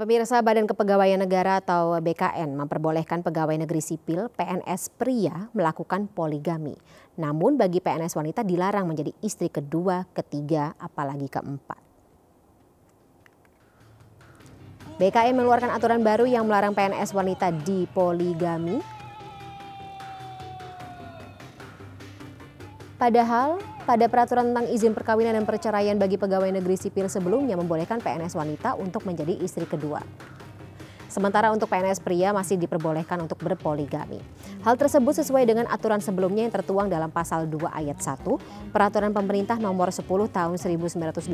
pemirsa Badan Kepegawaian Negara atau BKN memperbolehkan pegawai negeri sipil PNS pria melakukan poligami. Namun bagi PNS wanita dilarang menjadi istri kedua, ketiga, apalagi keempat. BKN mengeluarkan aturan baru yang melarang PNS wanita dipoligami Padahal, pada peraturan tentang izin perkawinan dan perceraian bagi pegawai negeri sipil sebelumnya membolehkan PNS wanita untuk menjadi istri kedua. Sementara untuk PNS pria masih diperbolehkan untuk berpoligami. Hal tersebut sesuai dengan aturan sebelumnya yang tertuang dalam pasal 2 ayat 1 Peraturan Pemerintah nomor 10 tahun 1983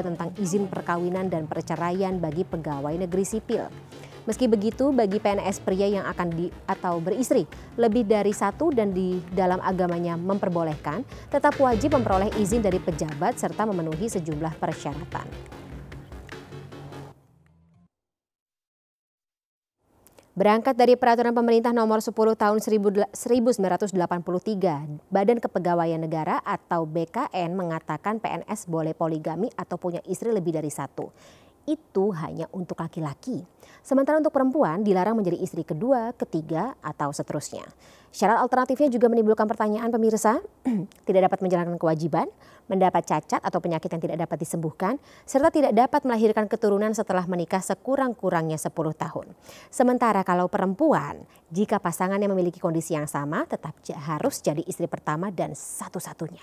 tentang izin perkawinan dan perceraian bagi pegawai negeri sipil. Meski begitu, bagi PNS pria yang akan di atau beristri lebih dari satu dan di dalam agamanya memperbolehkan, tetap wajib memperoleh izin dari pejabat serta memenuhi sejumlah persyaratan. Berangkat dari peraturan pemerintah nomor 10 tahun 1983, Badan Kepegawaian Negara atau BKN mengatakan PNS boleh poligami atau punya istri lebih dari satu itu hanya untuk laki-laki. Sementara untuk perempuan dilarang menjadi istri kedua, ketiga, atau seterusnya. Syarat alternatifnya juga menimbulkan pertanyaan pemirsa, tidak dapat menjalankan kewajiban, mendapat cacat atau penyakit yang tidak dapat disembuhkan, serta tidak dapat melahirkan keturunan setelah menikah sekurang-kurangnya 10 tahun. Sementara kalau perempuan, jika pasangannya memiliki kondisi yang sama, tetap harus jadi istri pertama dan satu-satunya.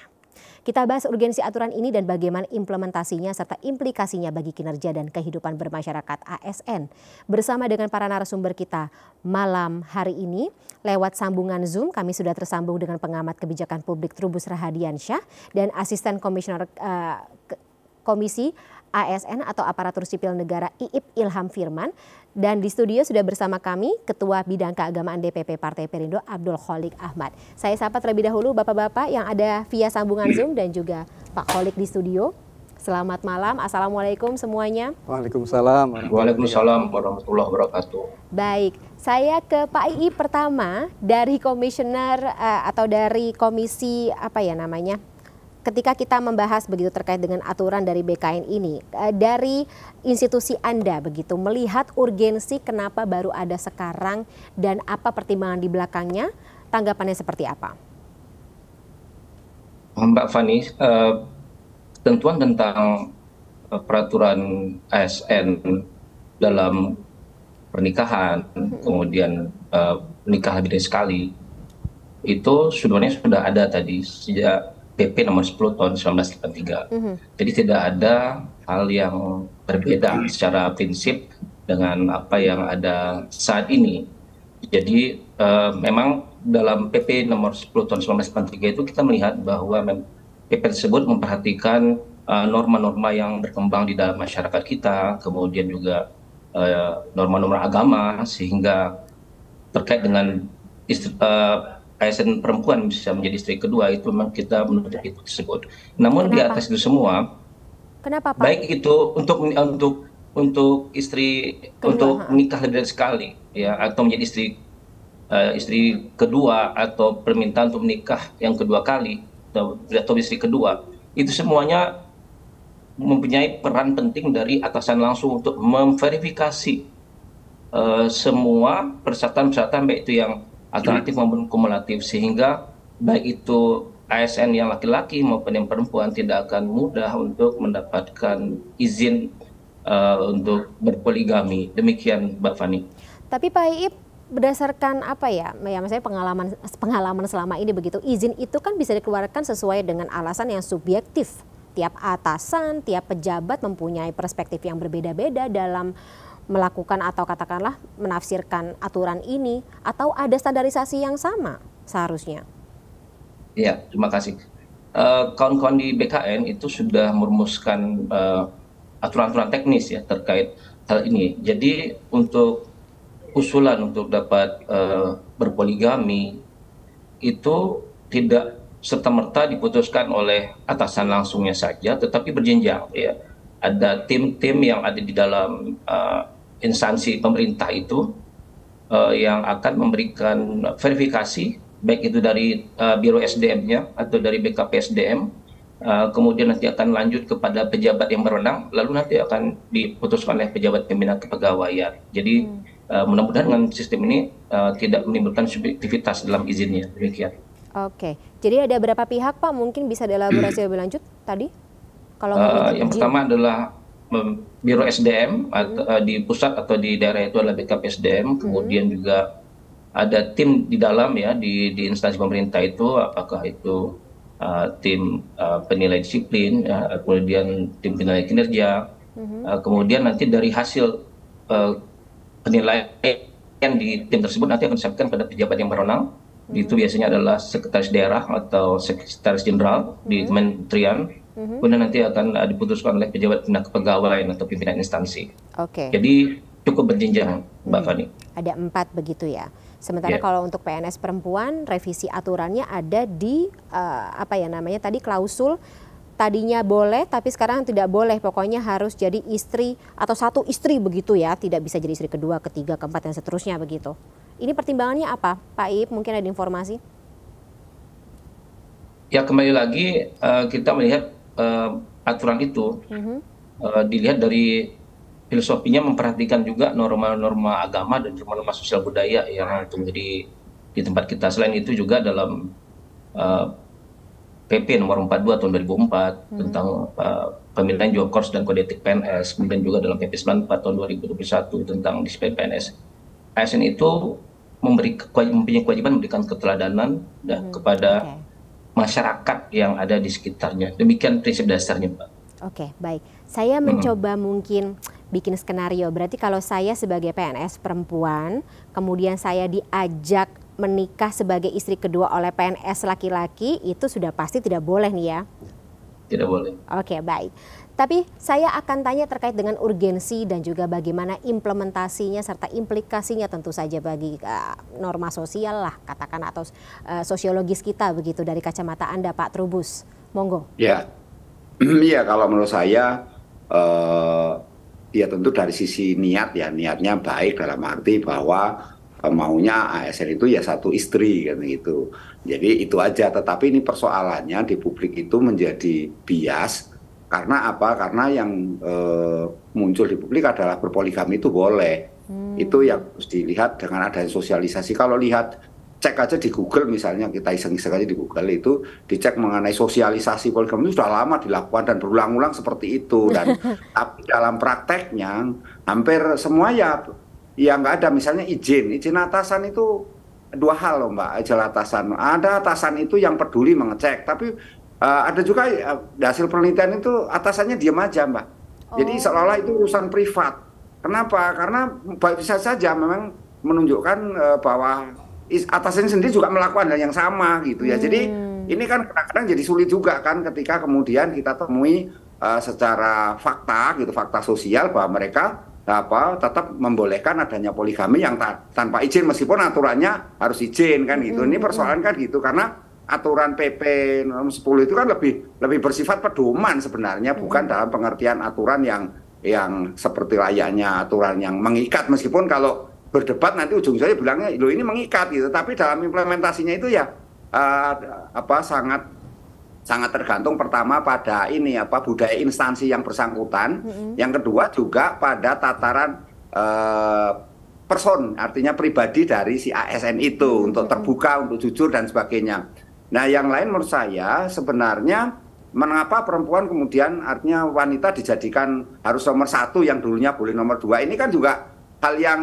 Kita bahas urgensi aturan ini dan bagaimana implementasinya serta implikasinya bagi kinerja dan kehidupan bermasyarakat ASN bersama dengan para narasumber kita malam hari ini lewat sambungan Zoom kami sudah tersambung dengan pengamat kebijakan publik Trubus Rahadiansyah dan asisten komisioner uh, Komisi ASN atau Aparatur Sipil Negara Iip Ilham Firman dan di studio sudah bersama kami Ketua Bidang Keagamaan DPP Partai Perindo Abdul Kholik Ahmad. Saya sapa terlebih dahulu Bapak-bapak yang ada via sambungan Zoom dan juga Pak Kholik di studio. Selamat malam, Assalamualaikum semuanya. Waalaikumsalam. Waalaikumsalam warahmatullahi wabarakatuh. Baik, saya ke Pak II pertama dari komisioner eh, atau dari komisi apa ya namanya ketika kita membahas begitu terkait dengan aturan dari BKN ini eh, dari institusi Anda begitu melihat urgensi kenapa baru ada sekarang dan apa pertimbangan di belakangnya tanggapannya seperti apa? Nah, Mbak Fani, uh, eh, tentuan tentang eh, peraturan ASN dalam pernikahan, mm-hmm. kemudian uh, nikah lebih dari sekali, itu sebenarnya sudah ada tadi sejak PP nomor 10 tahun 1983. Mm -hmm. Jadi tidak ada hal yang berbeda secara prinsip dengan apa yang ada saat ini. Jadi uh, memang dalam PP nomor 10 tahun 1983 itu kita melihat bahwa PP tersebut memperhatikan eh, norma-norma uh, yang berkembang di dalam masyarakat kita, kemudian juga eh, norma-norma uh, agama sehingga terkait dengan uh, asn perempuan bisa menjadi istri kedua itu memang kita menuntut itu tersebut. Namun Kenapa? di atas itu semua, Kenapa, Pak? baik itu untuk untuk untuk istri kedua, untuk menikah lebih dari sekali ya atau menjadi istri uh, istri kedua atau permintaan untuk menikah yang kedua kali atau, atau istri kedua itu semuanya mempunyai peran penting dari atasan langsung untuk memverifikasi uh, semua persyaratan-persyaratan baik itu yang alternatif maupun kumulatif sehingga baik itu ASN yang laki-laki maupun yang perempuan tidak akan mudah untuk mendapatkan izin uh, untuk berpoligami. Demikian Mbak Fani. Tapi Pak Iip, berdasarkan apa ya, ya misalnya pengalaman pengalaman selama ini begitu, izin itu kan bisa dikeluarkan sesuai dengan alasan yang subjektif. Tiap atasan, tiap pejabat mempunyai perspektif yang berbeda-beda dalam melakukan atau katakanlah menafsirkan aturan ini atau ada standarisasi yang sama seharusnya? Iya, terima kasih. kawan eh, kawan-kawan di BKN itu sudah merumuskan aturan eh, aturan-aturan teknis ya terkait hal ini. Jadi untuk usulan untuk dapat uh, berpoligami itu tidak serta merta diputuskan oleh atasan langsungnya saja, tetapi berjenjang ya. Ada tim-tim yang ada di dalam uh, instansi pemerintah itu uh, yang akan memberikan verifikasi baik itu dari uh, biro SDM-nya atau dari BKP SDM uh, eh, kemudian nanti akan lanjut kepada pejabat yang berwenang lalu nanti akan diputuskan oleh pejabat pembina kepegawaian jadi hmm. uh, mudah-mudahan dengan sistem ini uh, tidak menimbulkan subjektivitas dalam izinnya demikian oke jadi ada berapa pihak pak mungkin bisa dielaborasi lebih lanjut tadi kalau uh, yang pertama adalah biro SDM hmm. eh, di pusat atau di daerah itu adalah backup SDM hmm. kemudian juga ada tim di dalam ya di instansi pemerintah itu apakah itu eh, tim eh, penilai disiplin ya, kemudian tim penilai kinerja hmm. kemudian nanti dari hasil penilaian di tim tersebut nanti akan disampaikan pada pejabat yang berwenang itu biasanya adalah sekretaris daerah atau sekretaris jenderal di kementerian Mhm. kemudian nanti akan ah, diputuskan oleh pejabat kepegawaian atau pimpinan instansi. Oke. Okay. Jadi cukup berjenjang, Mbak hmm. Fani. Ada empat begitu ya. Sementara yeah. kalau untuk PNS perempuan, revisi aturannya ada di uh, apa ya namanya tadi klausul tadinya boleh tapi sekarang tidak boleh pokoknya harus jadi istri atau satu istri begitu ya tidak bisa jadi istri kedua ketiga keempat dan seterusnya begitu ini pertimbangannya apa Pak Ip mungkin ada informasi ya kembali lagi ah, kita melihat uh, aturan itu mm-hmm. uh, dilihat dari filosofinya memperhatikan juga norma-norma agama dan norma-norma sosial budaya yang menjadi di tempat kita. Selain itu juga dalam uh, eh, PP nomor 42 tahun 2004 hmm. tentang uh, pemilihan job course dan kode etik PNS, kemudian juga dalam PP 94 tahun 2021 tentang disiplin PNS. ASN itu memberi mempunyai kewajiban memberikan keteladanan dan hmm. kepada okay masyarakat yang ada di sekitarnya. Demikian prinsip dasarnya, Mbak. Oke, baik. Saya mencoba -hmm. mungkin bikin skenario. Berarti kalau saya sebagai PNS perempuan, kemudian saya diajak menikah sebagai istri kedua oleh PNS laki-laki, itu sudah pasti tidak boleh nih ya. Tidak boleh. Oke, baik. Tapi saya akan tanya terkait dengan urgensi dan juga bagaimana implementasinya serta implikasinya tentu saja bagi uh, norma sosial lah katakan atau uh, sosiologis kita begitu dari kacamata Anda Pak Trubus. Monggo. Ya. Iya kalau menurut saya uh, ya tentu dari sisi niat ya niatnya baik dalam arti bahwa maunya ASN itu ya satu istri kan gitu. Jadi itu aja tetapi ini persoalannya di publik itu menjadi bias karena apa? Karena yang e, muncul di publik adalah berpoligami itu boleh. Hmm. Itu yang harus dilihat dengan adanya sosialisasi. Kalau lihat cek aja di Google misalnya kita iseng-iseng aja di Google itu dicek mengenai sosialisasi poligami itu sudah lama dilakukan dan berulang-ulang seperti itu dan tapi dalam prakteknya hampir semua ya yang nggak ada misalnya izin izin atasan itu dua hal loh mbak izin ada atasan itu yang peduli mengecek tapi uh, ada juga uh, hasil penelitian itu atasannya diam aja mbak oh. jadi seolah-olah itu urusan privat kenapa karena baik bisa saja memang menunjukkan uh, bahwa atasannya sendiri juga melakukan hal yang sama gitu ya hmm. jadi ini kan kadang-kadang jadi sulit juga kan ketika kemudian kita temui uh, secara fakta gitu fakta sosial bahwa mereka apa tetap membolehkan adanya poligami yang ta tanpa izin meskipun aturannya harus izin kan gitu. -hmm. Ini persoalan kan gitu karena aturan PP 10 itu kan lebih lebih bersifat pedoman sebenarnya hmm. bukan dalam pengertian aturan yang yang seperti layaknya aturan yang mengikat meskipun kalau berdebat nanti ujung saya bilangnya lo ini mengikat gitu tapi dalam implementasinya itu ya uh, apa sangat sangat tergantung pertama pada ini apa budaya instansi yang bersangkutan -hmm. yang kedua juga pada tataran uh, person artinya pribadi dari si ASN itu -hmm. untuk terbuka untuk jujur dan sebagainya Nah, yang lain menurut saya sebenarnya mengapa perempuan kemudian artinya wanita dijadikan harus nomor satu yang dulunya boleh nomor dua ini kan juga hal yang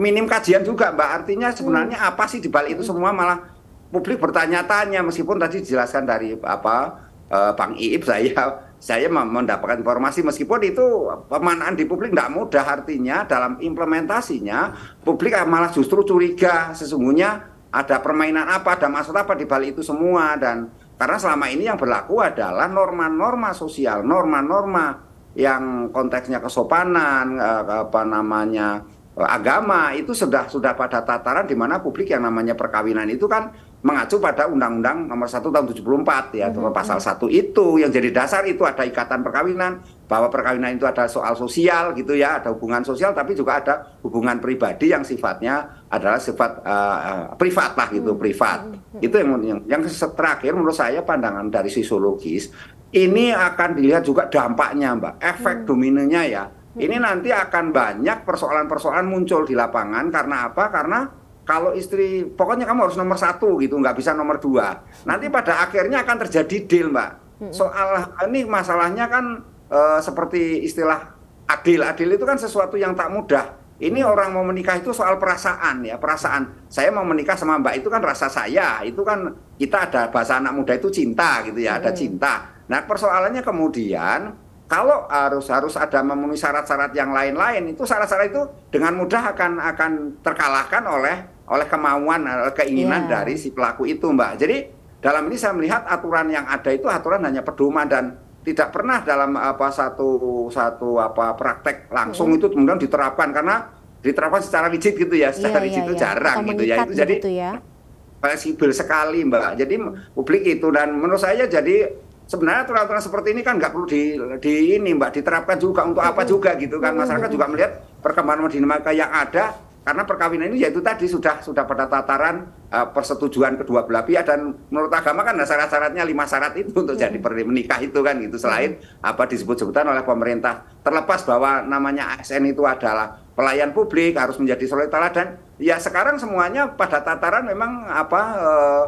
minim kajian juga Mbak. Artinya sebenarnya hmm. apa sih dibalik itu hmm. semua malah publik bertanya-tanya meskipun tadi dijelaskan dari apa eh, Bang Iib saya saya mendapatkan informasi meskipun itu pemanaan di publik tidak mudah artinya dalam implementasinya publik malah justru curiga sesungguhnya ada permainan apa, ada maksud apa di balik itu semua dan karena selama ini yang berlaku adalah norma-norma sosial, norma-norma yang konteksnya kesopanan, eh, apa namanya eh, agama itu sudah sudah pada tataran di mana publik yang namanya perkawinan itu kan mengacu pada Undang-Undang Nomor 1 Tahun 74 ya, mm -hmm. pasal 1 itu yang jadi dasar itu ada ikatan perkawinan, bahwa perkawinan itu ada soal sosial gitu ya, ada hubungan sosial tapi juga ada hubungan pribadi yang sifatnya adalah sifat uh, privat lah gitu, mm -hmm. privat. Mm-hmm. Itu yang yang, yang terakhir menurut saya pandangan dari sisiologis ini akan dilihat juga dampaknya, Mbak. Efek mm -hmm. dominannya ya. Ini mm-hmm. nanti akan banyak persoalan-persoalan muncul di lapangan karena apa? Karena kalau istri pokoknya kamu harus nomor satu gitu nggak bisa nomor dua nanti pada akhirnya akan terjadi deal mbak soal ini masalahnya kan e, seperti istilah adil adil itu kan sesuatu yang tak mudah ini orang mau menikah itu soal perasaan ya perasaan saya mau menikah sama mbak itu kan rasa saya itu kan kita ada bahasa anak muda itu cinta gitu ya ada cinta nah persoalannya kemudian kalau harus harus ada memenuhi syarat-syarat yang lain-lain itu syarat-syarat itu dengan mudah akan akan terkalahkan oleh oleh kemauan oleh keinginan yeah. dari si pelaku itu mbak jadi dalam ini saya melihat aturan yang ada itu aturan hanya pedoman dan tidak pernah dalam apa satu satu apa praktek langsung mm itu kemudian diterapkan karena diterapkan secara rigid gitu ya secara yeah, rigid yeah, itu yeah. jarang gitu ya itu jadi gitu ya. fleksibel sekali mbak jadi publik itu dan menurut saya jadi sebenarnya aturan-aturan seperti ini kan nggak perlu di, di ini mbak diterapkan juga untuk apa juga gitu kan masyarakat juga melihat perkembangan dinamika yang ada karena perkawinan ini yaitu tadi sudah sudah pada tataran uh, persetujuan kedua belah pihak dan menurut agama kan syarat-syaratnya lima syarat itu untuk hmm. jadi menikah itu kan itu selain hmm. apa disebut-sebutan oleh pemerintah terlepas bahwa namanya ASN itu adalah pelayan publik harus menjadi solidaritas dan ya sekarang semuanya pada tataran memang apa uh,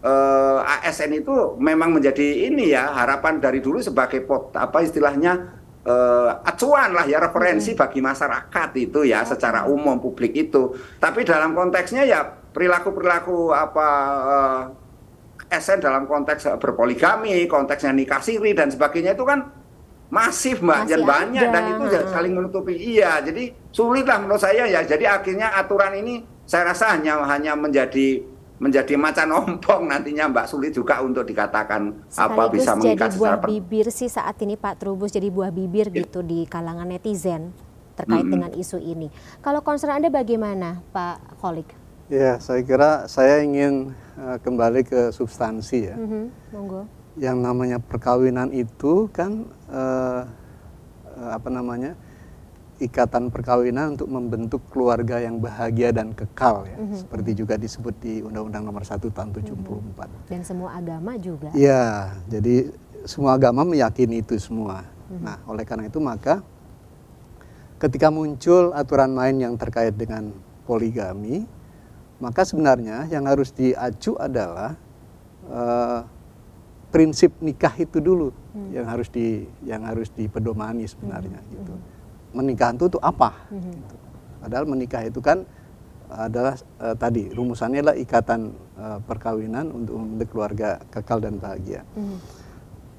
eh, uh, eh, ASN itu memang menjadi ini ya harapan dari dulu sebagai pot apa istilahnya uh, acuan lah ya referensi bagi masyarakat itu ya secara umum publik itu. Tapi dalam konteksnya ya perilaku-perilaku apa uh, eh, SN dalam konteks berpoligami, konteksnya nikah siri dan sebagainya itu kan masif mbak dan banyak dan itu ya saling menutupi iya jadi sulit lah menurut saya ya jadi akhirnya aturan ini saya rasa hanya hanya menjadi menjadi macan ompong nantinya Mbak sulit juga untuk dikatakan Sekaligus apa bisa mengikat jadi buah bibir sih saat ini Pak Trubus jadi buah bibir ya. gitu di kalangan netizen terkait -hmm. dengan isu ini. Kalau concern Anda bagaimana Pak Kolik? Ya, saya kira saya ingin uh, kembali ke substansi ya. Mm -hmm. Monggo. Yang namanya perkawinan itu kan uh, uh, apa namanya? ikatan perkawinan untuk membentuk keluarga yang bahagia dan kekal ya. Mm-hmm. Seperti juga disebut di Undang-Undang Nomor 1 tahun 74. Mm-hmm. Dan semua agama juga. Iya, jadi semua agama meyakini itu semua. Mm-hmm. Nah, oleh karena itu maka ketika muncul aturan main yang terkait dengan poligami, maka sebenarnya yang harus diacu adalah uh, prinsip nikah itu dulu hmm. yang harus di yang harus dipedomani sebenarnya hmm. gitu. Hmm menikahan itu, itu apa? Mm-hmm. Gitu. Padahal menikah itu kan adalah e, tadi rumusannya adalah ikatan e, perkawinan untuk membentuk keluarga kekal dan bahagia. Mm-hmm.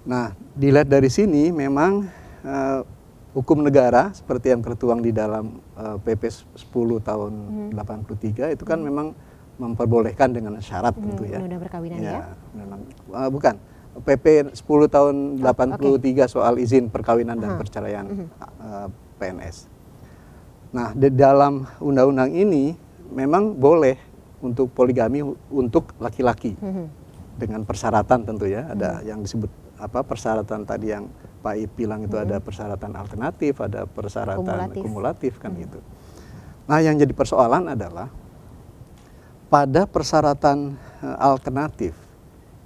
Nah, dilihat dari sini memang e, hukum negara seperti yang tertuang di dalam e, PP 10 tahun mm-hmm. 83 itu kan mm-hmm. memang memperbolehkan dengan syarat hmm tentu gitu ya. Undang-undang perkawinan ya. ya? Memang, uh, bukan. PP 10 tahun 83 ah, okay. soal izin perkawinan uh -huh. dan perceraian uh -huh. uh, PNS. Nah, di dalam undang-undang ini memang boleh untuk poligami untuk laki-laki hmm. dengan persyaratan tentu ya, ada hmm. yang disebut apa persyaratan tadi yang Pak I bilang itu hmm. ada mm-hmm. persyaratan alternatif, ada persyaratan kumulatif, kumulatif kan hmm. gitu. Nah, yang jadi persoalan adalah pada persyaratan eh, alternatif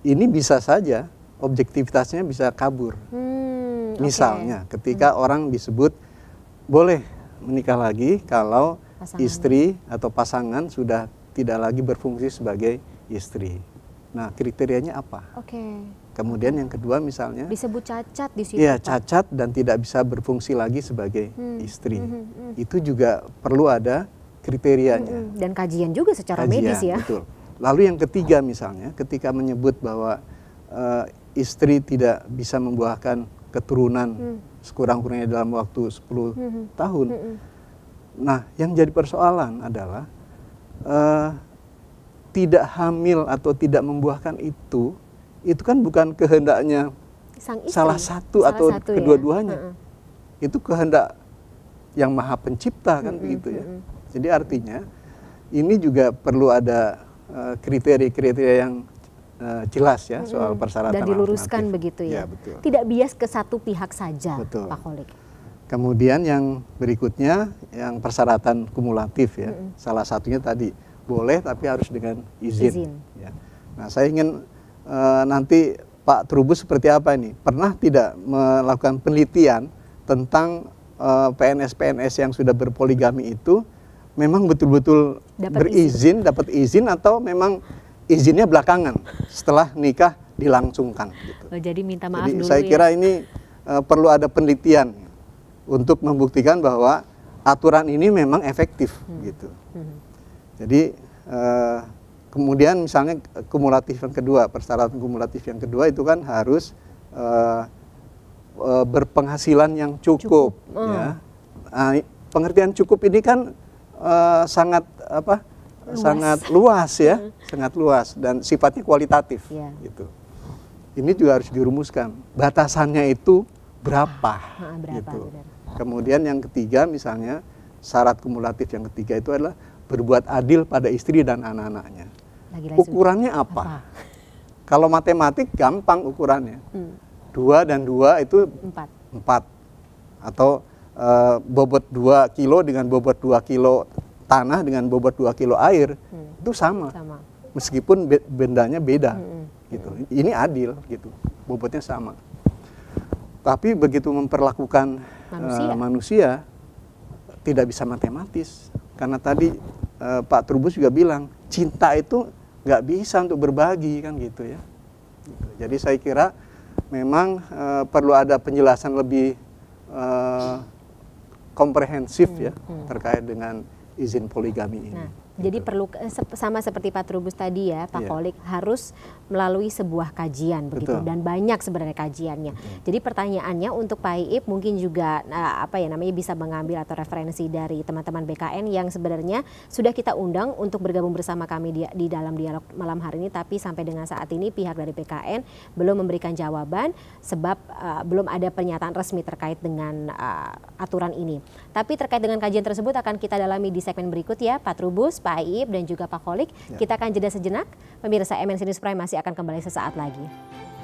ini bisa saja objektivitasnya bisa kabur. Hmm, Misalnya, okay. ketika hmm. orang disebut boleh menikah lagi kalau pasangan. istri atau pasangan sudah tidak lagi berfungsi sebagai istri. Nah, kriterianya apa? Oke. Okay. Kemudian yang kedua misalnya disebut cacat di situ. Iya, cacat dan tidak bisa berfungsi lagi sebagai hmm. hmm istri. Hmm, hmm, hmm. Itu juga perlu ada kriterianya. Hmm, hmm, dan kajian juga secara kajian, medis ya. Betul. Lalu yang ketiga misalnya ketika menyebut bahwa uh, istri tidak bisa membuahkan keturunan hmm sekurang-kurangnya dalam waktu 10 mm-hmm. tahun. Mm-hmm. Nah, yang jadi persoalan adalah uh, tidak hamil atau tidak membuahkan itu, itu kan bukan kehendaknya Sang istri. salah satu salah atau ya. kedua-duanya. Ya? Uh Itu kehendak yang maha pencipta kan mm-hmm. begitu ya. Jadi artinya ini juga perlu ada eh, kriteria-kriteria uh, kriteria -kriteria yang uh, jelas ya soal persyaratan dan diluruskan ya, begitu ya. ya betul. Tidak bias ke satu pihak saja, betul. Pak Kolik. Kemudian yang berikutnya yang persyaratan kumulatif ya. Mm -hmm. Salah satunya tadi boleh tapi harus dengan izin. izin. Ya. Nah saya ingin uh, nanti Pak Trubus seperti apa ini? Pernah tidak melakukan penelitian tentang eh, PNS-PNS yang sudah berpoligami itu memang betul-betul berizin, izin. dapat izin atau memang izinnya belakangan setelah nikah dilangsungkan. Gitu. Oh, jadi minta maaf jadi, dulu. Saya ya? kira ini uh, perlu ada penelitian untuk membuktikan bahwa aturan ini memang efektif hmm. gitu. Hmm. Jadi uh, kemudian misalnya kumulatif yang kedua persyaratan kumulatif yang kedua itu kan harus uh, berpenghasilan yang cukup, cukup. Oh. ya. Nah, pengertian cukup ini kan uh, sangat apa? luas. sangat luas ya, hmm. sangat luas dan sifatnya kualitatif ya. gitu. Ini juga harus dirumuskan. Batasannya itu berapa, ah, ah berapa gitu. Kemudian yang ketiga misalnya syarat kumulatif yang ketiga itu adalah berbuat adil pada istri dan anak-anaknya. Ukurannya apa? apa? Kalau matematik gampang ukurannya. Hmm. Dua dan dua itu empat. empat. Atau e, bobot dua kilo dengan bobot dua kilo tanah dengan bobot 2 kilo air hmm. itu sama. sama. Meskipun bendanya beda. Hmm, hmm. Gitu. Ini adil gitu. Bobotnya sama. Tapi begitu memperlakukan manusia, uh, manusia tidak bisa matematis. Karena tadi uh, Pak Trubus juga bilang, cinta itu nggak bisa untuk berbagi kan gitu ya. Gitu. Jadi saya kira memang uh, perlu ada penjelasan lebih uh, komprehensif hmm, ya hmm. terkait dengan izin poligami ini nah, jadi perlu eh, sama seperti Pak Trubus tadi ya, Pak yeah. Kolik harus melalui sebuah kajian begitu Betul. dan banyak sebenarnya kajiannya. Betul. Jadi pertanyaannya untuk Pak Iip mungkin juga eh, apa ya namanya bisa mengambil atau referensi dari teman-teman BKN yang sebenarnya sudah kita undang untuk bergabung bersama kami di, di dalam dialog malam hari ini tapi sampai dengan saat ini pihak dari BKN belum memberikan jawaban sebab uh, belum ada pernyataan resmi terkait dengan uh, aturan ini. Tapi terkait dengan kajian tersebut akan kita dalami di segmen berikut ya Pak Trubus Pak Aib dan juga Pak Kolik. Ya. Kita akan jeda sejenak. Pemirsa MNC News Prime masih akan kembali sesaat lagi.